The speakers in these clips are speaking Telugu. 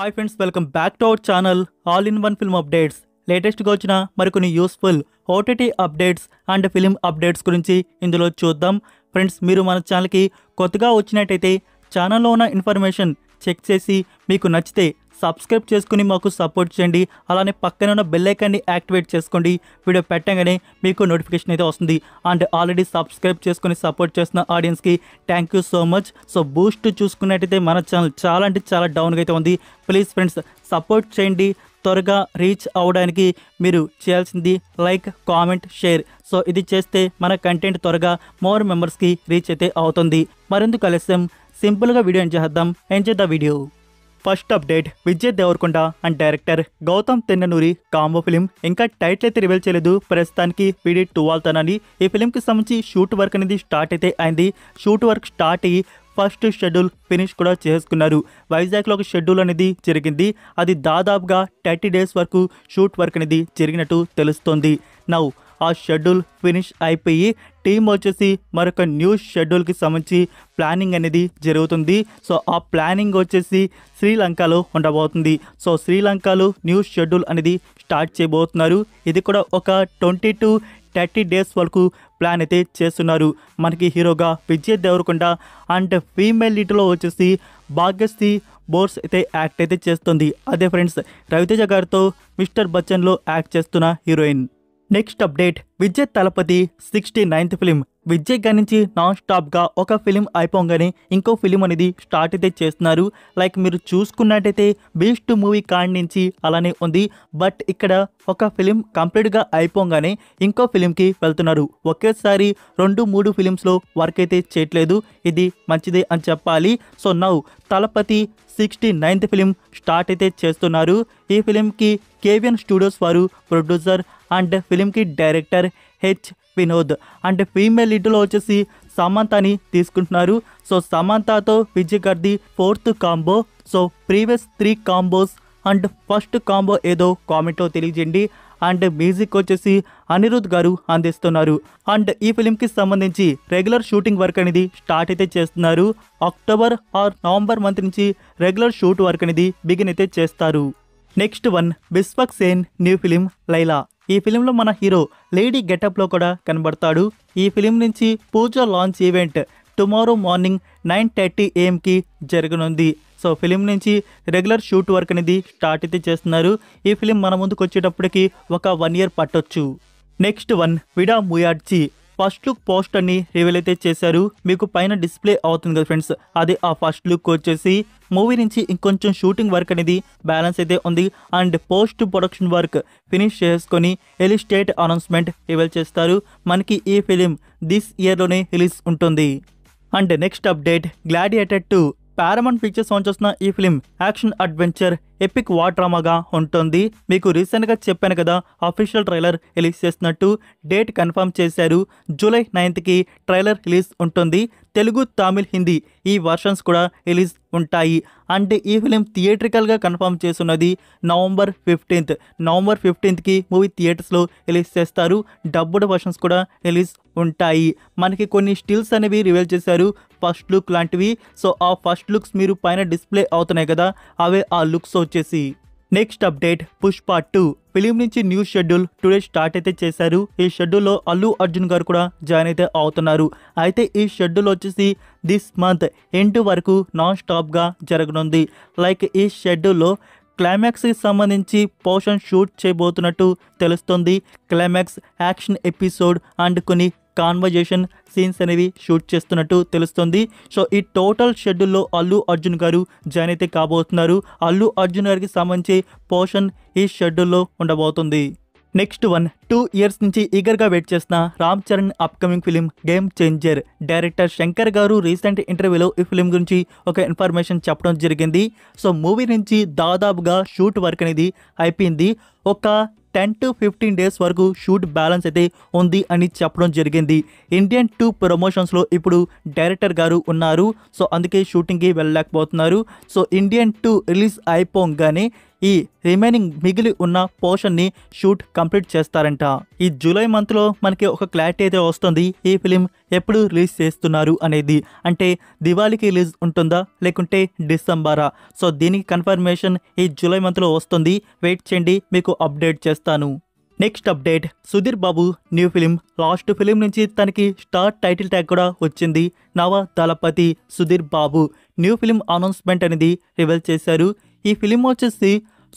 hi friends welcome back to our channel all in one film updates లేటెస్ట్గా వచ్చిన మరికొన్ని useful OTT updates and film updates గురించి ఇందులో చూద్దాం ఫ్రెండ్స్ మీరు మన ఛానల్కి కొత్తగా వచ్చినట్టయితే ఛానల్లో ఉన్న ఇన్ఫర్మేషన్ చెక్ చేసి మీకు నచ్చితే సబ్స్క్రైబ్ చేసుకుని మాకు సపోర్ట్ చేయండి అలానే పక్కన ఉన్న బెల్లైకాన్ని యాక్టివేట్ చేసుకోండి వీడియో పెట్టగానే మీకు నోటిఫికేషన్ అయితే వస్తుంది అండ్ ఆల్రెడీ సబ్స్క్రైబ్ చేసుకుని సపోర్ట్ చేస్తున్న ఆడియన్స్కి thank you so much so boost చూసుకున్నట్టయితే మన ఛానల్ చాలా అంటే చాలా డౌన్గా అయితే ఉంది ప్లీజ్ ఫ్రెండ్స్ సపోర్ట్ చేయండి త్వరగా రీచ్ అవడానికి మీరు చేయాల్సింది లైక్ కామెంట్ షేర్ సో ఇది చేస్తే మన కంటెంట్ త్వరగా మోర్ మెంబర్స్కి రీచ్ అయితే అవుతుంది మరెందుకు కలిసాం సింపుల్గా వీడియో ఎంజాయ్ చేద్దాం enjoy the video first update Vijay Devarakonda and director Gautam Tinnanuri combo film ఇంకా టైటిల్ అయితే రివీల్ చేయలేదు ప్రస్తుతానికి వీడి టూ అవుతానని ఈ కి సంబంధించి షూట్ వర్క్ అనేది స్టార్ట్ అయితే అయింది షూట్ వర్క్ స్టార్ట్ అయ్యి ఫస్ట్ షెడ్యూల్ ఫినిష్ కూడా చేసుకున్నారు వైజాగ్లో ఒక షెడ్యూల్ అనేది జరిగింది అది దాదాపుగా థర్టీ డేస్ వరకు షూట్ వర్క్ అనేది జరిగినట్టు తెలుస్తోంది నౌ ఆ షెడ్యూల్ ఫినిష్ అయిపోయి టీం వచ్చేసి మరొక న్యూ షెడ్యూల్కి సంబంధించి ప్లానింగ్ అనేది జరుగుతుంది సో ఆ ప్లానింగ్ వచ్చేసి శ్రీలంకలో ఉండబోతుంది సో శ్రీలంకలో న్యూ షెడ్యూల్ అనేది స్టార్ట్ చేయబోతున్నారు ఇది కూడా ఒక ట్వంటీ టు థర్టీ డేస్ వరకు ప్లాన్ అయితే చేస్తున్నారు మనకి హీరోగా విజయ్ దేవరకొండ అండ్ ఫీమేల్ లీడ్లో వచ్చేసి భాగ్యశ్రీ బోర్స్ అయితే యాక్ట్ అయితే చేస్తుంది అదే ఫ్రెండ్స్ రవితేజ గారితో మిస్టర్ బచ్చన్లో యాక్ట్ చేస్తున్న heroine next update Vijay Thalapathy sixty ninth film Vijay గారి నుంచి నాన్ స్టాప్గా ఒక ఫిలిం అయిపోగానే ఇంకో ఫిలిం అనేది స్టార్ట్ అయితే చేస్తున్నారు లైక్ మీరు చూసుకున్నట్టయితే బీస్ట్ మూవీ కాండ్ నుంచి అలానే ఉంది బట్ ఇక్కడ ఒక ఫిలిం కంప్లీట్గా అయిపోగానే ఇంకో ఫిలింకి వెళ్తున్నారు ఒకేసారి రెండు మూడు ఫిలిమ్స్లో వర్క్ అయితే చేయట్లేదు ఇది మంచిదే అని చెప్పాలి so now Thalapathy sixty ninth film start అయితే చేస్తున్నారు ఈ ఫిలింకి కేవిఎన్ స్టూడియోస్ వారు ప్రొడ్యూసర్ అండ్ ఫిలింకి director H Vinoth and female లీడ్లో వచ్చేసి సమంతని తీసుకుంటున్నారు సో సమంతతో విజయ్ గర్ది fourth combo so previous three combos and first combo ఏదో కామెంట్లో తెలియజేయండి అండ్ మ్యూజిక్ వచ్చేసి అనిరుద్ గారు అందిస్తున్నారు అండ్ ఈ ఫిలింకి సంబంధించి రెగ్యులర్ షూటింగ్ వర్క్ అనేది స్టార్ట్ అయితే చేస్తున్నారు అక్టోబర్ ఆర్ నవంబర్ మంత్ నుంచి రెగ్యులర్ షూట్ వర్క్ అనేది బిగిన్ అయితే చేస్తారు next one Vishwak Sen new film Laila ఈ ఫిలింలో మన హీరో లేడీ గెటప్లో కూడా కనబడతాడు ఈ ఫిలిం నుంచి puja launch event tomorrow morning nine thirty ఏఎంకి జరగనుంది సో ఫిలిం నుంచి రెగ్యులర్ షూట్ వర్క్ అనేది స్టార్ట్ అయితే చేస్తున్నారు ఈ ఫిలిం మన ముందుకు వచ్చేటప్పటికి ఒక వన్ ఇయర్ పట్టొచ్చు next one Vidaa Muyarchi first look poster ని రివీల్ అయితే చేశారు మీకు పైన డిస్ప్లే అవుతుంది కదా ఫ్రెండ్స్ అదే ఆ ఫస్ట్ లుక్ వచ్చేసి మూవీ నుంచి ఇంకొంచెం షూటింగ్ వర్క్ అనేది బ్యాలెన్స్ అయితే ఉంది and post production work finish చేసుకొని రిలీజ్ స్టేట్ అనౌన్స్మెంట్ రివీల్ చేస్తారు మనకి ఈ ఫిలిం దిస్ ఇయర్లోనే రిలీజ్ ఉంటుంది and next update gladiator two Paramount pictures వస్తున్న ఈ film action adventure epic war డ్రామాగా ఉంటుంది మీకు రీసెంట్గా చెప్పాను కదా అఫీషియల్ ట్రైలర్ రిలీజ్ చేసినట్టు డేట్ కన్ఫర్మ్ చేశారు జూలై నైన్త్కి ట్రైలర్ రిలీజ్ ఉంటుంది తెలుగు తమిళ్ హిందీ ఈ వర్షన్స్ కూడా రిలీజ్ ఉంటాయి అంటే ఈ ఫిలిం థియేట్రికల్గా కన్ఫర్మ్ చేస్తున్నది నవంబర్ ఫిఫ్టీన్త్ నవంబర్ ఫిఫ్టీన్త్కి మూవీ థియేటర్స్లో రిలీజ్ చేస్తారు డబ్బుడ్ వర్షన్స్ కూడా రిలీజ్ ఉంటాయి మనకి కొన్ని స్టిల్స్ అనేవి రివీల్ చేశారు ఫస్ట్ లుక్ లాంటివి సో ఆ ఫస్ట్ లుక్స్ మీరు పైన డిస్ప్లే అవుతున్నాయి కదా అవే ఆ లుక్స్ వచ్చేసి next update Pushpa two film నుంచి న్యూ షెడ్యూల్ టుడే స్టార్ట్ అయితే చేశారు ఈ షెడ్యూల్లో అల్లు అర్జున్ గారు కూడా జాయిన్ అయితే అవుతున్నారు అయితే ఈ షెడ్యూల్ వచ్చేసి దిస్ మంత్ ఎండ్ వరకు నాన్ స్టాప్గా జరగనుంది లైక్ ఈ షెడ్యూల్లో క్లైమాక్స్కి సంబంధించి పోర్షన్ షూట్ చేయబోతున్నట్టు తెలుస్తుంది క్లైమాక్స్ యాక్షన్ ఎపిసోడ్ అండ్ కొన్ని కాన్వర్జేషన్ సీన్స్ అనేవి షూట్ చేస్తున్నట్టు తెలుస్తుంది సో ఈ టోటల్ షెడ్యూల్లో అల్లు అర్జున్ గారు జాయిన్ అయితే కాబోతున్నారు అల్లు అర్జున్ గారికి సంబంధించి పోర్షన్ ఈ షెడ్యూల్లో ఉండబోతుంది నెక్స్ట్ వన్ టూ ఇయర్స్ నుంచి ఈగర్గా వెయిట్ చేసిన Ram Charan upcoming film game changer director Shankar గారు రీసెంట్ ఇంటర్వ్యూలో ఈ ఫిలిం గురించి ఒక ఇన్ఫర్మేషన్ చెప్పడం జరిగింది సో మూవీ నుంచి దాదాపుగా షూట్ వర్క్ అనేది అయిపోయింది ఒక టెన్ టు ఫిఫ్టీన్ డేస్ వరకు షూట్ బ్యాలెన్స్ అయితే ఉంది అని చెప్పడం జరిగింది ఇండియన్ టూ ప్రమోషన్స్లో ఇప్పుడు డైరెక్టర్ గారు ఉన్నారు సో అందుకే షూటింగ్కి వెళ్ళలేకపోతున్నారు సో ఇండియన్ టూ రిలీజ్ అయిపోగానే ఈ రిమైనింగ్ మిగిలి ఉన్న పోర్షన్ని షూట్ కంప్లీట్ చేస్తారంట ఈ జూలై మంత్లో మనకి ఒక క్లారిటీ అయితే వస్తుంది ఈ ఫిలిం ఎప్పుడు రిలీజ్ చేస్తున్నారు అనేది అంటే దివాళీకి రిలీజ్ ఉంటుందా లేకుంటే డిసెంబరా సో దీనికి కన్ఫర్మేషన్ ఈ జూలై మంత్లో వస్తుంది వెయిట్ చేయండి మీకు అప్డేట్ చేస్తాను next update Sudheer Babu new film last film నుంచి తనకి స్టార్ టైటిల్ ట్యాగ్ కూడా వచ్చింది Nava Dalapathi Sudheer Babu new film announcement అనేది రివీల్ చేశారు ఈ ఫిలిం వచ్చేసి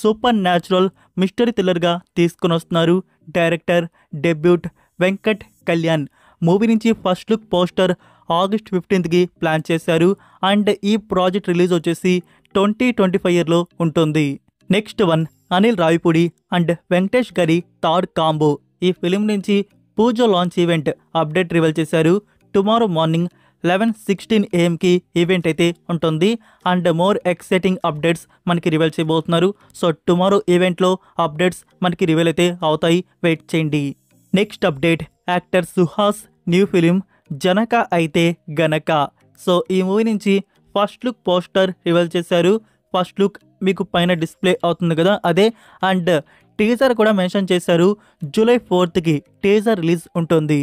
సూపర్ న్యాచురల్ మిస్టరీ థ్రిల్లర్గా తీసుకుని వస్తున్నారు director debut Venkat Kalyan movie నుంచి ఫస్ట్ లుక్ పోస్టర్ ఆగస్ట్ ఫిఫ్టీన్త్కి ప్లాన్ చేశారు అండ్ ఈ ప్రాజెక్ట్ రిలీజ్ వచ్చేసి ట్వంటీ ట్వంటీ ఫైవ్ ఇయర్లో ఉంటుంది next one Anil Ravipudi and Venkatesh గారి థర్డ్ కాంబో ఈ ఫిలిం నుంచి puja launch event update reveal చేశారు టుమారో మార్నింగ్ లెవెన్ సిక్స్టీన్ ఏఎంకి ఈవెంట్ అయితే ఉంటుంది అండ్ మోర్ ఎక్సైటింగ్ అప్డేట్స్ మనకి రివీల్ చేయబోతున్నారు సో టుమారో ఈవెంట్లో అప్డేట్స్ మనకి రివీల్ అయితే అవుతాయి వెయిట్ చేయండి next update actor Suhas new film Janaka Aithe Ganaka so ఈ మూవీ నుంచి ఫస్ట్ లుక్ పోస్టర్ రివీల్ చేశారు ఫస్ట్ లుక్ మీకు పైన డిస్ప్లే అవుతుంది కదా అదే అండ్ టీజర్ కూడా మెన్షన్ చేశారు జూలై ఫోర్త్కి టీజర్ రిలీజ్ ఉంటుంది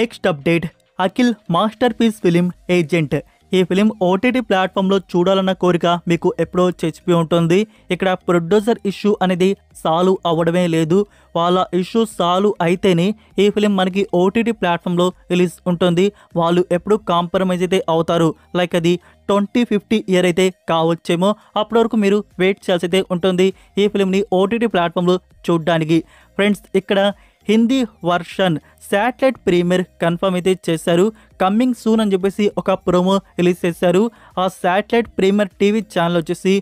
next update Akhil masterpiece film agent ఈ ఫిలిం ఓటీటీ ప్లాట్ఫామ్లో చూడాలన్న కోరిక మీకు ఎప్పుడో చచ్చిపోయి ఉంటుంది ఇక్కడ ప్రొడ్యూసర్ ఇష్యూ అనేది సాల్వ్ అవ్వడమే లేదు వాళ్ళ ఇష్యూ సాల్వ్ అయితేనే ఈ ఫిలిం మనకి ఓటీటీ ప్లాట్ఫామ్లో రిలీజ్ ఉంటుంది వాళ్ళు ఎప్పుడు కాంప్రమైజ్ అయితే అవుతారు లైక్ అది ట్వంటీ ఫిఫ్టీ ఇయర్ అయితే కావచ్చేమో అప్పటి వరకు మీరు వెయిట్ చేయాల్సి అయితే ఉంటుంది ఈ ఫిలింని ఓటీటీ ప్లాట్ఫామ్లో చూడడానికి ఫ్రెండ్స్ ఇక్కడ Hindi version satellite premiere confirm అయితే చేశారు కమ్మింగ్ సూన్ అని చెప్పేసి ఒక ప్రోమో రిలీజ్ చేశారు ఆ శాటిలైట్ ప్రీమియర్ టీవీ ఛానల్ వచ్చేసి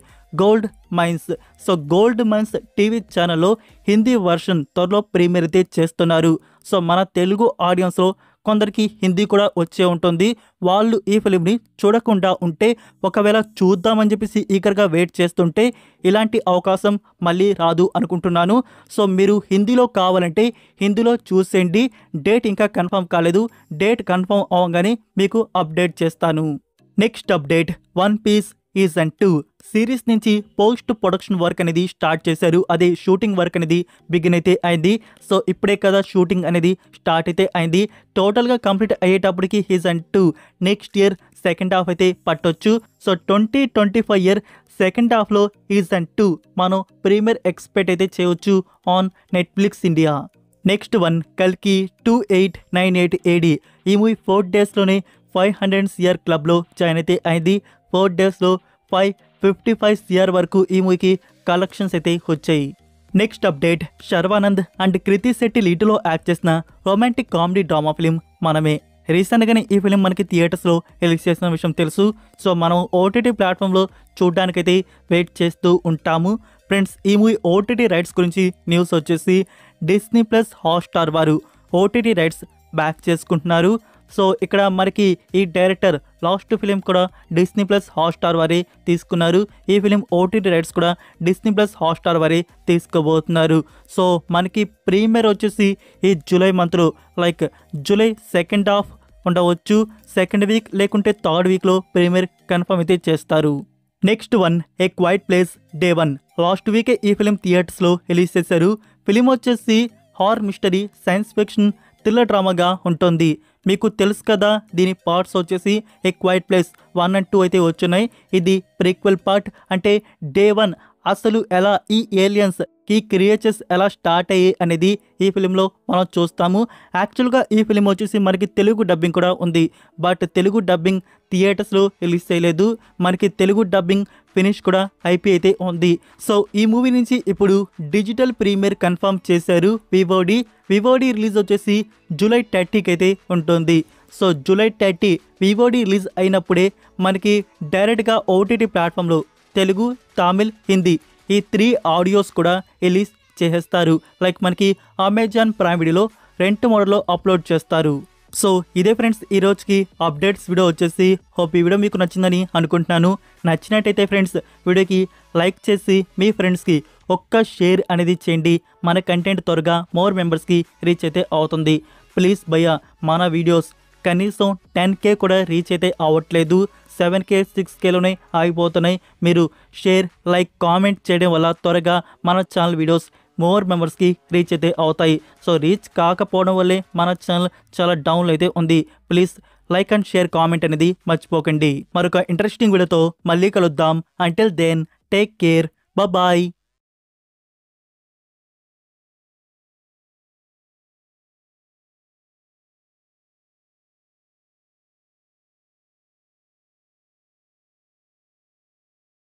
gold mines so gold mines TV ఛానల్లో హిందీ వర్షన్ త్వరలో ప్రీమియర్ అయితే చేస్తున్నారు సో మన తెలుగు ఆడియన్స్లో కొందరికి హిందీ కూడా వచ్చే ఉంటుంది వాళ్ళు ఈ ఫిలింని చూడకుండా ఉంటే ఒకవేళ చూద్దామని చెప్పేసి ఈగర్గా వెయిట్ చేస్తుంటే ఇలాంటి అవకాశం మళ్ళీ రాదు అనుకుంటున్నాను సో మీరు హిందీలో కావాలంటే హిందీలో చూసేయండి డేట్ ఇంకా కన్ఫర్మ్ కాలేదు డేట్ కన్ఫర్మ్ అవగానే మీకు అప్డేట్ చేస్తాను next update one piece is and two series నుంచి పోస్ట్ ప్రొడక్షన్ వర్క్ అనేది స్టార్ట్ చేశారు అదే షూటింగ్ వర్క్ అనేది బిగిన్ అయితే అయింది సో ఇప్పుడే కదా షూటింగ్ అనేది స్టార్ట్ అయితే అయింది టోటల్గా కంప్లీట్ అయ్యేటప్పటికి హీజ్ to next year second half అయితే పట్టొచ్చు so twenty twenty five year second హాఫ్లో ఈజ్ అండ్ టూ మనం ప్రీమియర్ ఎక్స్పెక్ట్ అయితే చేయవచ్చు on Netflix India next one కల్కి two eight nine eight AD ఈ మూవీ ఫోర్ డేస్లోనే ఫైవ్ హండ్రెడ్ సిఆర్ క్లబ్లో జాయిన్ అయితే అయింది ఫోర్ డేస్లో ఫైవ్ ఫిఫ్టీ ఫైవ్ సిఆర్ వరకు ఈ మూవీకి కలెక్షన్స్ అయితే వచ్చాయి next update Sharwanand and Krithi Shetty లీటులో యాక్ట్ చేసిన romantic comedy drama film Manamey రీసెంట్గానే ఈ ఫిలిం మనకి థియేటర్స్లో రిలీజ్ చేసిన విషయం తెలుసు సో మనం ఓటీటీ ప్లాట్ఫామ్లో చూడడానికైతే వెయిట్ చేస్తూ ఉంటాము ఫ్రెండ్స్ ఈ మూవీ ఓటీటీ రైట్స్ గురించి న్యూస్ వచ్చేసి డిస్నీ ప్లస్ హాట్స్టార్ వారు ఓటీటీ రైట్స్ బ్యాక్ చేసుకుంటున్నారు సో ఇక్కడ మనకి ఈ డైరెక్టర్ లాస్ట్ ఫిలిం కూడా డిస్నీ ప్లస్ హాట్స్టార్ వారి తీసుకున్నారు ఈ ఫిలిం ఓటీటీ రైట్స్ కూడా డిస్నీ ప్లస్ హాట్స్టార్ వారి తీసుకోబోతున్నారు సో మనకి ప్రీమియర్ వచ్చేసి ఈ జూలై మంత్లో లైక్ జూలై సెకండ్ హాఫ్ ఉండవచ్చు సెకండ్ వీక్ లేకుంటే థర్డ్ వీక్లో ప్రీమియర్ కన్ఫర్మ్ అయితే చేస్తారు next one A Quiet Place Day One last వీకే ఈ ఫిలిం థియేటర్స్లో రిలీజ్ చేశారు ఫిలిం వచ్చేసి horror mystery science fiction thriller డ్రామాగా ఉంటుంది మీకు తెలుసు కదా దీని పార్ట్స్ వచ్చేసి A Quiet Place one and two అయితే వచ్చున్నాయి ఇది ప్రీక్వెల్ పార్ట్ అంటే డే వన్ అసలు ఎలా ఈ ఏలియన్స్ ఈ క్రియేచర్స్ ఎలా స్టార్ట్ అయ్యి అనేది ఈ ఫిలింలో మనం చూస్తాము యాక్చువల్గా ఈ ఫిలిం వచ్చేసి మనకి తెలుగు డబ్బింగ్ కూడా ఉంది బట్ తెలుగు డబ్బింగ్ థియేటర్స్లో రిలీజ్ చేయలేదు మనకి తెలుగు డబ్బింగ్ ఫినిష్ కూడా అయిపోయి అయితే ఉంది సో ఈ మూవీ నుంచి ఇప్పుడు డిజిటల్ ప్రీమియర్ కన్ఫర్మ్ చేశారు వివోడి వివోడి రిలీజ్ వచ్చేసి జూలై థర్టీకి అయితే ఉంటుంది సో జూలై థర్టీ వివోడి రిలీజ్ అయినప్పుడే మనకి డైరెక్ట్గా ఓటీటీ ప్లాట్ఫామ్లో తెలుగు తమిళ్ హిందీ ఈ త్రీ ఆడియోస్ కూడా రిలీజ్ చేసేస్తారు లైక్ మనకి అమెజాన్ ప్రైమ్ వీడియోలో రెంట్ మోడల్లో అప్లోడ్ చేస్తారు సో ఇదే ఫ్రెండ్స్ ఈ రోజుకి అప్డేట్స్ వీడియో వచ్చేసి హోప్ ఈ వీడియో మీకు నచ్చిందని అనుకుంటున్నాను నచ్చినట్టయితే ఫ్రెండ్స్ వీడియోకి లైక్ చేసి మీ ఫ్రెండ్స్కి ఒక్క షేర్ అనేది చేయండి మన కంటెంట్ త్వరగా మోర్ మెంబర్స్కి రీచ్ అయితే అవుతుంది ప్లీజ్ భయ్య మన వీడియోస్ కనీసం టెన్ కే కూడా రీచ్ అయితే అవ్వట్లేదు సెవెన్ కే సిక్స్ కేలోనే ఆగిపోతున్నాయి మీరు షేర్ లైక్ కామెంట్ చేయడం వల్ల త్వరగా మన ఛానల్ వీడియోస్ మోర్ మెంబర్స్కి రీచ్ అయితే అవుతాయి సో రీచ్ కాకపోవడం వల్లే మన ఛానల్ చాలా డౌన్లో అయితే ఉంది please like and share comment అనేది మర్చిపోకండి మరొక ఇంట్రెస్టింగ్ వీడియోతో మళ్ళీ కలుద్దాం until then take care bye